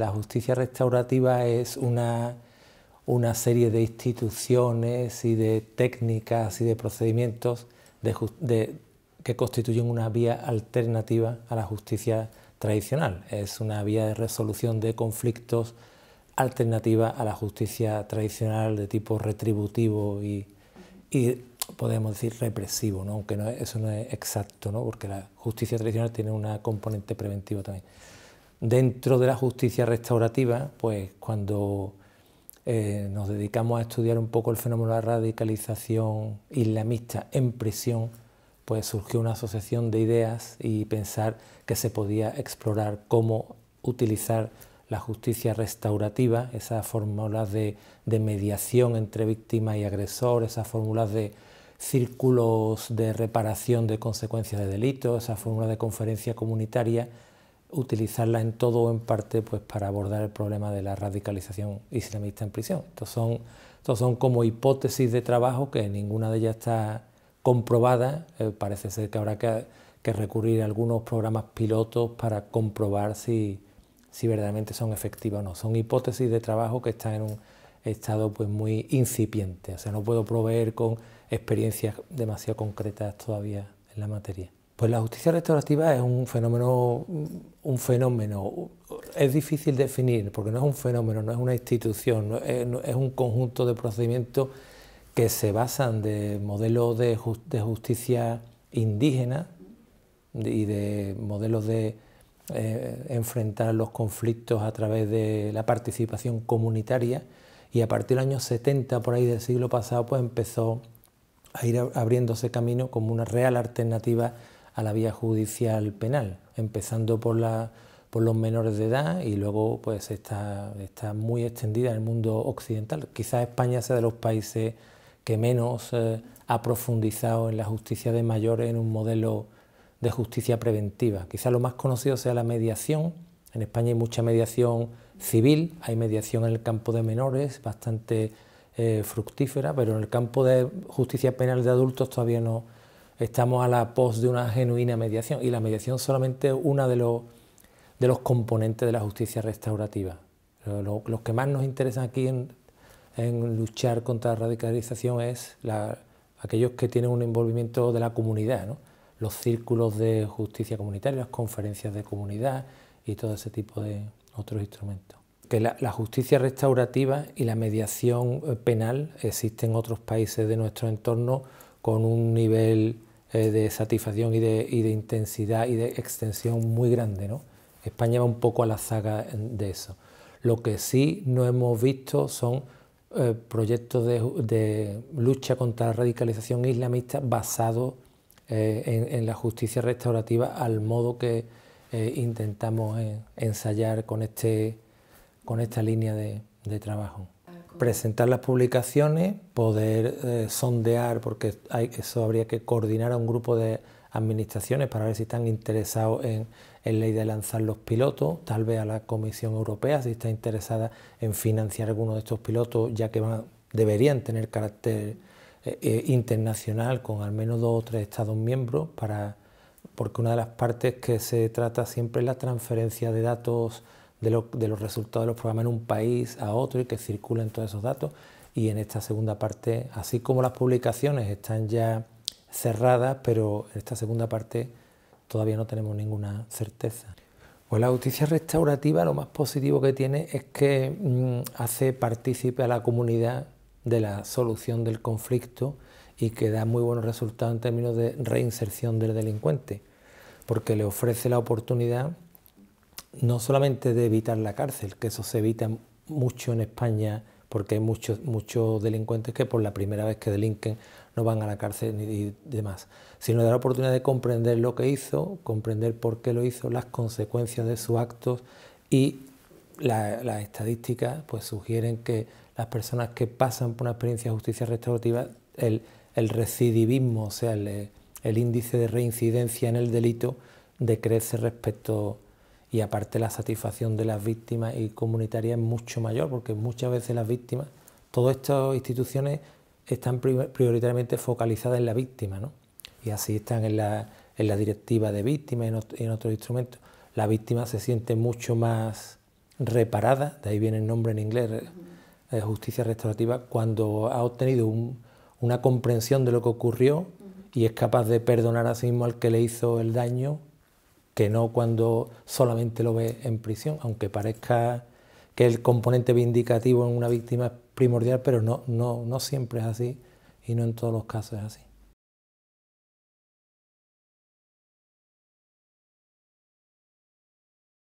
la justicia restaurativa es una, una serie de instituciones y de técnicas y de procedimientos que constituyen una vía alternativa a la justicia tradicional. Es una vía de resolución de conflictos alternativa a la justicia tradicional de tipo retributivo y, podemos decir represivo, aunque no, eso no es exacto, ¿no? porque la justicia tradicional tiene una componente preventiva también. Dentro de la justicia restaurativa, pues cuando eh, nos dedicamos a estudiar un poco el fenómeno de la radicalización islamista en prisión, pues surgió una asociación de ideas y pensar que se podía explorar cómo utilizar la justicia restaurativa, esas fórmulas de, de, mediación entre víctima y agresor, esas fórmulas de círculos de reparación de consecuencias de delitos, esa fórmulas de conferencia comunitaria utilizarla en todo o en parte pues, para abordar el problema de la radicalización islamista en prisión. Estos son, son como hipótesis de trabajo que ninguna de ellas está comprobada. Eh, parece ser que habrá que, recurrir a algunos programas pilotos para comprobar si, si verdaderamente son efectivas o no. Son hipótesis de trabajo que están en un estado pues, muy incipiente. O sea, no puedo proveer con experiencias demasiado concretas todavía en la materia. Pues la justicia restaurativa es un fenómeno, un fenómeno, es difícil definir, porque no es un fenómeno, no es una institución, eh, es, un conjunto de procedimientos que se basan de modelos de, justicia indígena y de modelos de eh, enfrentar los conflictos a través de la participación comunitaria y a partir del año 70, por ahí del siglo pasado, pues empezó a ir abriéndose camino como una real alternativa a la vía judicial penal, empezando por, los menores de edad y luego pues está, muy extendida en el mundo occidental. Quizás España sea de los países que menos eh, ha profundizado en la justicia de mayores en un modelo de justicia preventiva. Quizás lo más conocido sea la mediación. En España hay mucha mediación civil, hay mediación en el campo de menores, bastante eh, fructífera, pero en el campo de justicia penal de adultos todavía no, estamos a la pos de una genuina mediación y la mediación solamente es uno de los, de los componentes de la justicia restaurativa. Los que más nos interesan aquí en, luchar contra la radicalización es aquellos que tienen un envolvimiento de la comunidad, los círculos de justicia comunitaria, las conferencias de comunidad y todo ese tipo de otros instrumentos. Que la, la justicia restaurativa y la mediación eh, penal existen en otros países de nuestro entorno con un nivel eh, de satisfacción y de, intensidad y de extensión muy grande. ¿no? España va un poco a la zaga de eso. Lo que sí no hemos visto son eh, proyectos de, lucha contra la radicalización islamista basados eh, en, la justicia restaurativa al modo que intentamos ensayar con, este, con esta línea de trabajo presentar las publicaciones, poder eh, sondear, porque eso habría que coordinar a un grupo de administraciones para ver si están interesados en, en ley de lanzar los pilotos, tal vez a la Comisión Europea si está interesada en financiar alguno de estos pilotos, ya que deberían tener carácter eh, eh, internacional con al menos dos o tres Estados miembros, para, porque una de las partes que se trata siempre es la transferencia de datos de, los resultados de los programas en un país a otro y que circulen todos esos datos. Y en esta segunda parte, así como las publicaciones están ya cerradas, pero en esta segunda parte todavía no tenemos ninguna certeza. Pues la justicia restaurativa lo más positivo que tiene es que mm, hace partícipe a la comunidad de la solución del conflicto y que da muy buenos resultados en términos de reinserción del delincuente, porque le ofrece la oportunidad no solamente de evitar la cárcel, que eso se evita mucho en España porque hay muchos, muchos delincuentes que por la primera vez que delinquen no van a la cárcel ni demás, sino de la oportunidad de comprender lo que hizo, comprender por qué lo hizo, las consecuencias de sus actos y las estadísticas pues sugieren que las personas que pasan por una experiencia de justicia restaurativa, el, recidivismo, o sea, el, el índice de reincidencia en el delito decrece respecto y aparte la satisfacción de las víctimas y comunitaria es mucho mayor porque muchas veces las víctimas, todas estas instituciones están prioritariamente focalizadas en la víctima y así están en la, en directiva de víctimas y en, otros instrumentos. La víctima se siente mucho más reparada, de ahí viene el nombre en inglés, eh, justicia restaurativa, cuando ha obtenido una comprensión de lo que ocurrió y es capaz de perdonar a sí mismo al que le hizo el daño que no cuando solamente lo ve en prisión, aunque parezca que el componente vindicativo en una víctima es primordial, pero no, no, no siempre es así y no en todos los casos es así.